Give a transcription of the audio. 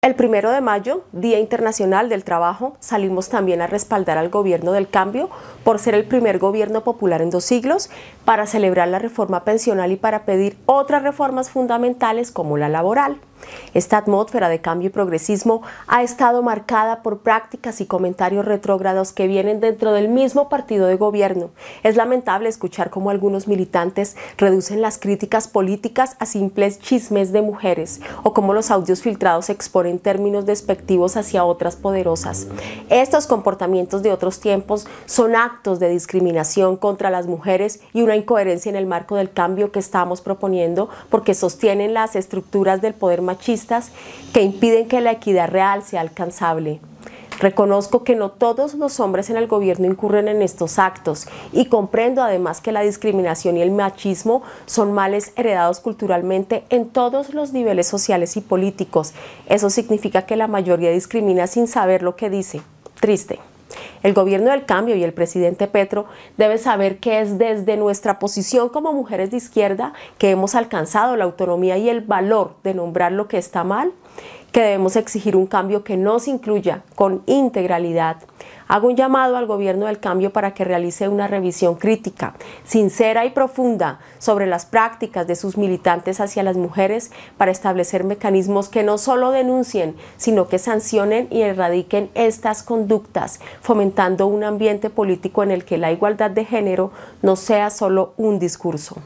El primero de mayo, Día Internacional del Trabajo, salimos también a respaldar al gobierno del cambio por ser el primer gobierno popular en dos siglos, para celebrar la reforma pensional y para pedir otras reformas fundamentales como la laboral. Esta atmósfera de cambio y progresismo ha estado marcada por prácticas y comentarios retrógrados que vienen dentro del mismo partido de gobierno. Es lamentable escuchar cómo algunos militantes reducen las críticas políticas a simples chismes de mujeres o cómo los audios filtrados exponen términos despectivos hacia otras poderosas. Estos comportamientos de otros tiempos son actos de discriminación contra las mujeres y una incoherencia en el marco del cambio que estamos proponiendo porque sostienen las estructuras del poder machistas que impiden que la equidad real sea alcanzable. Reconozco que no todos los hombres en el gobierno incurren en estos actos y comprendo además que la discriminación y el machismo son males heredados culturalmente en todos los niveles sociales y políticos. Eso significa que la mayoría discrimina sin saber lo que dice. Triste. El gobierno del cambio y el presidente Petro deben saber que es desde nuestra posición como mujeres de izquierda que hemos alcanzado la autonomía y el valor de nombrar lo que está mal, que debemos exigir un cambio que nos incluya con integralidad Hago un llamado al gobierno del cambio para que realice una revisión crítica, sincera y profunda sobre las prácticas de sus militantes hacia las mujeres para establecer mecanismos que no solo denuncien, sino que sancionen y erradiquen estas conductas, fomentando un ambiente político en el que la igualdad de género no sea solo un discurso.